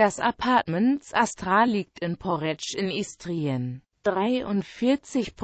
Das Apartments Astra liegt in Porridge in Istrien. 43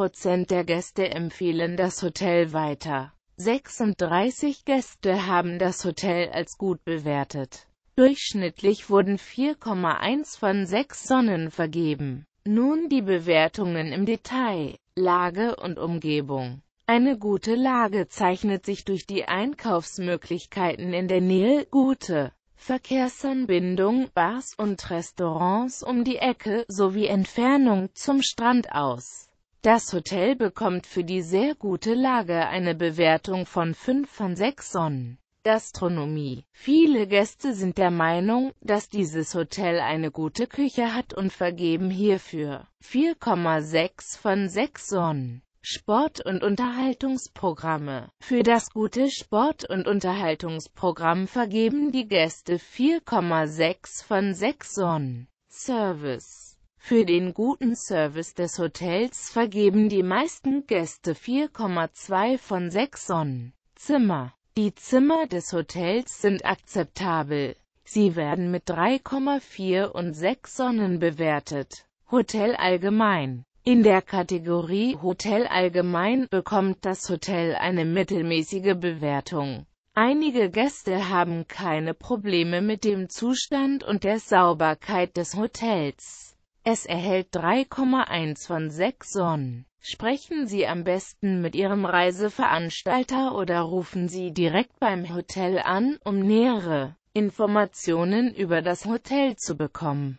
der Gäste empfehlen das Hotel weiter. 36 Gäste haben das Hotel als gut bewertet. Durchschnittlich wurden 4,1 von 6 Sonnen vergeben. Nun die Bewertungen im Detail. Lage und Umgebung. Eine gute Lage zeichnet sich durch die Einkaufsmöglichkeiten in der Nähe, gute Verkehrsanbindung, Bars und Restaurants um die Ecke, sowie Entfernung zum Strand aus. Das Hotel bekommt für die sehr gute Lage eine Bewertung von 5 von 6 Sonnen. Gastronomie. Viele Gäste sind der Meinung, dass dieses Hotel eine gute Küche hat und vergeben hierfür 4,6 von 6 Sonnen. Sport- und Unterhaltungsprogramme. Für das gute Sport- und Unterhaltungsprogramm vergeben die Gäste 4,6 von 6 Sonnen. Service. Für den guten Service des Hotels vergeben die meisten Gäste 4,2 von 6 Sonnen. Zimmer. Die Zimmer des Hotels sind akzeptabel. Sie werden mit 3,4 und 6 Sonnen bewertet. Hotel allgemein in der Kategorie Hotel allgemein bekommt das Hotel eine mittelmäßige Bewertung. Einige Gäste haben keine Probleme mit dem Zustand und der Sauberkeit des Hotels. Es erhält 3,1 von 6 Sonnen. Sprechen Sie am besten mit Ihrem Reiseveranstalter oder rufen Sie direkt beim Hotel an, um nähere Informationen über das Hotel zu bekommen.